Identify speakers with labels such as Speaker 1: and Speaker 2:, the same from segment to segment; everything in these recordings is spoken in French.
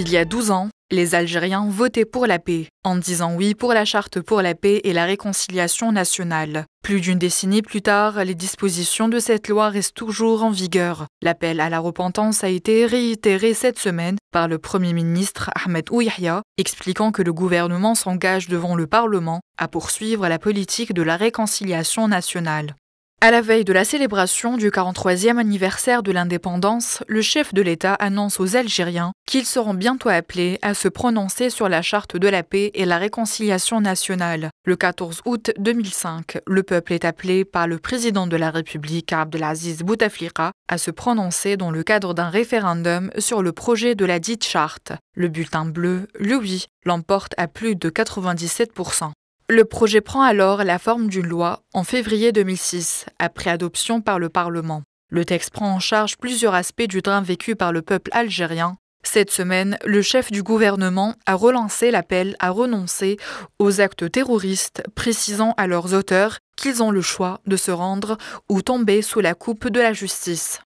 Speaker 1: Il y a 12 ans, les Algériens votaient pour la paix, en disant oui pour la charte pour la paix et la réconciliation nationale. Plus d'une décennie plus tard, les dispositions de cette loi restent toujours en vigueur. L'appel à la repentance a été réitéré cette semaine par le Premier ministre Ahmed Ouyahia, expliquant que le gouvernement s'engage devant le Parlement à poursuivre la politique de la réconciliation nationale. À la veille de la célébration du 43e anniversaire de l'indépendance, le chef de l'État annonce aux Algériens qu'ils seront bientôt appelés à se prononcer sur la charte de la paix et la réconciliation nationale. Le 14 août 2005, le peuple est appelé par le président de la République Abdelaziz Bouteflika à se prononcer dans le cadre d'un référendum sur le projet de la dite charte. Le bulletin bleu, lui l'emporte à plus de 97%. Le projet prend alors la forme d'une loi en février 2006, après adoption par le Parlement. Le texte prend en charge plusieurs aspects du drame vécu par le peuple algérien. Cette semaine, le chef du gouvernement a relancé l'appel à renoncer aux actes terroristes, précisant à leurs auteurs qu'ils ont le choix de se rendre ou tomber sous la coupe de la justice.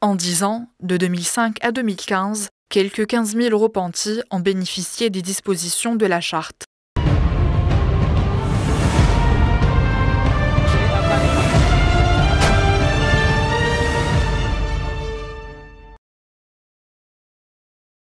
Speaker 1: En dix ans, de 2005 à 2015, quelques 15 000 repentis ont bénéficié des dispositions de la charte.